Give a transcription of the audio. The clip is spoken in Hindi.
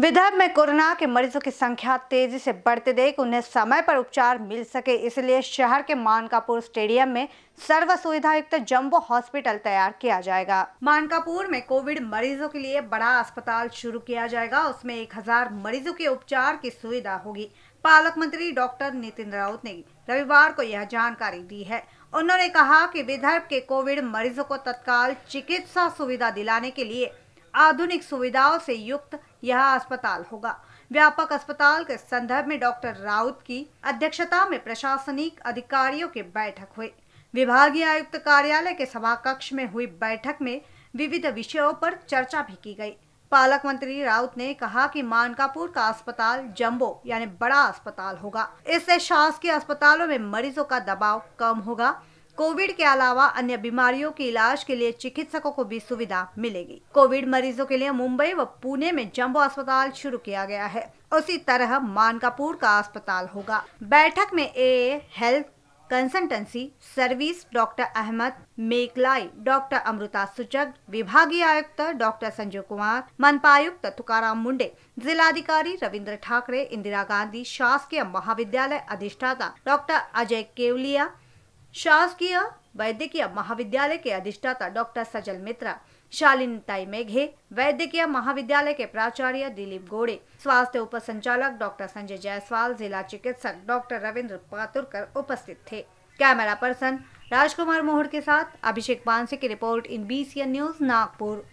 विदर्भ में कोरोना के मरीजों की संख्या तेजी से बढ़ते देख उन्हें समय पर उपचार मिल सके इसलिए शहर के मानकापुर स्टेडियम में सर्व सुविधा युक्त जम्बो हॉस्पिटल तैयार किया जाएगा मानकापुर में कोविड मरीजों के लिए बड़ा अस्पताल शुरू किया जाएगा उसमें 1000 मरीजों के उपचार की सुविधा होगी पालक मंत्री डॉक्टर नितिन राउत ने रविवार को यह जानकारी दी है उन्होंने कहा की विदर्भ के कोविड मरीजों को तत्काल चिकित्सा सुविधा दिलाने के लिए आधुनिक सुविधाओं से युक्त यह अस्पताल होगा व्यापक अस्पताल के संदर्भ में डॉक्टर राउत की अध्यक्षता में प्रशासनिक अधिकारियों की बैठक हुई विभागीय आयुक्त कार्यालय के सभाकक्ष में हुई बैठक में विविध विषयों पर चर्चा भी की गई पालक मंत्री राउत ने कहा कि मानकापुर का अस्पताल जंबो यानी बड़ा अस्पताल होगा इससे शासकीय अस्पतालों में मरीजों का दबाव कम होगा कोविड के अलावा अन्य बीमारियों के इलाज के लिए चिकित्सकों को भी सुविधा मिलेगी कोविड मरीजों के लिए मुंबई व पुणे में जम्बो अस्पताल शुरू किया गया है उसी तरह मानकापुर का अस्पताल होगा बैठक में a health consultancy service doctor Ahmed Mekalai doctor Amrita Suchak विभागीय आयुक्त डॉक्टर संजय कुमार मनपा आयुक्त तुकाराम मुंडे जिलाधिकारी रविंद्र ठाकरे इंदिरा गांधी शासकीय महाविद्यालय अधिष्ठाता डॉक्टर अजय केवलिया शासकीय वैद्यकीय महाविद्यालय के अधिष्ठाता डॉक्टर सजल मित्रा शालिनी ताई मेघे वैद्यकीय महाविद्यालय के प्राचार्य दिलीप गोड़े स्वास्थ्य उप संचालक डॉक्टर संजय जायसवाल जिला चिकित्सक डॉक्टर रविंद्र पातुरकर उपस्थित थे कैमरा पर्सन राजकुमार मोहड़ के साथ अभिषेक पानसे की report in BCN news Nagpur